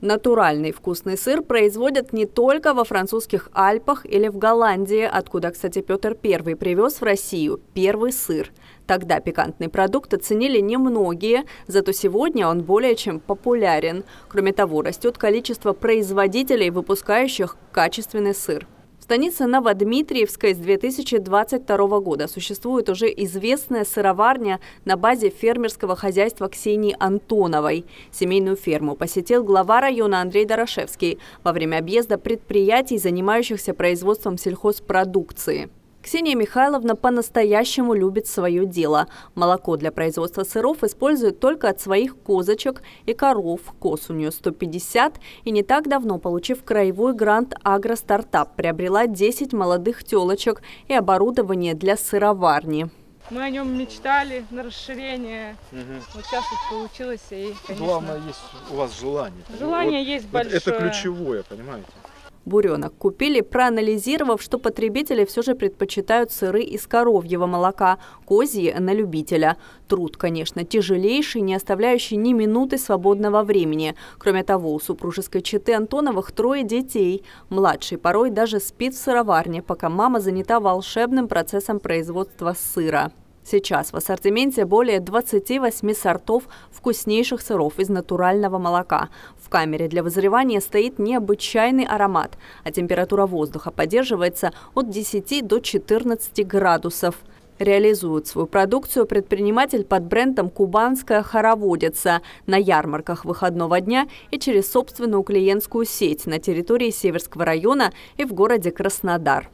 Натуральный вкусный сыр производят не только во французских Альпах или в Голландии, откуда, кстати, Петр I привез в Россию первый сыр. Тогда пикантный продукт оценили немногие, зато сегодня он более чем популярен. Кроме того, растет количество производителей, выпускающих качественный сыр станице Новодмитриевской с 2022 года существует уже известная сыроварня на базе фермерского хозяйства Ксении Антоновой. Семейную ферму посетил глава района Андрей Дорошевский во время объезда предприятий, занимающихся производством сельхозпродукции. Ксения Михайловна по-настоящему любит свое дело. Молоко для производства сыров использует только от своих козочек и коров. Коз у нее 150. И не так давно, получив краевой грант «Агростартап», приобрела 10 молодых телочек и оборудование для сыроварни. Мы о нем мечтали на расширение. Угу. Вот сейчас вот получилось. И, конечно... Главное, есть у вас желание. Желание вот есть большое. Это ключевое, понимаете? буренок купили, проанализировав, что потребители все же предпочитают сыры из коровьего молока, козьи на любителя. Труд, конечно, тяжелейший, не оставляющий ни минуты свободного времени. Кроме того, у супружеской четы Антоновых трое детей. Младший порой даже спит в сыроварне, пока мама занята волшебным процессом производства сыра. Сейчас в ассортименте более 28 сортов вкуснейших сыров из натурального молока. В камере для вызревания стоит необычайный аромат, а температура воздуха поддерживается от 10 до 14 градусов. Реализует свою продукцию предприниматель под брендом «Кубанская хороводица» на ярмарках выходного дня и через собственную клиентскую сеть на территории Северского района и в городе Краснодар.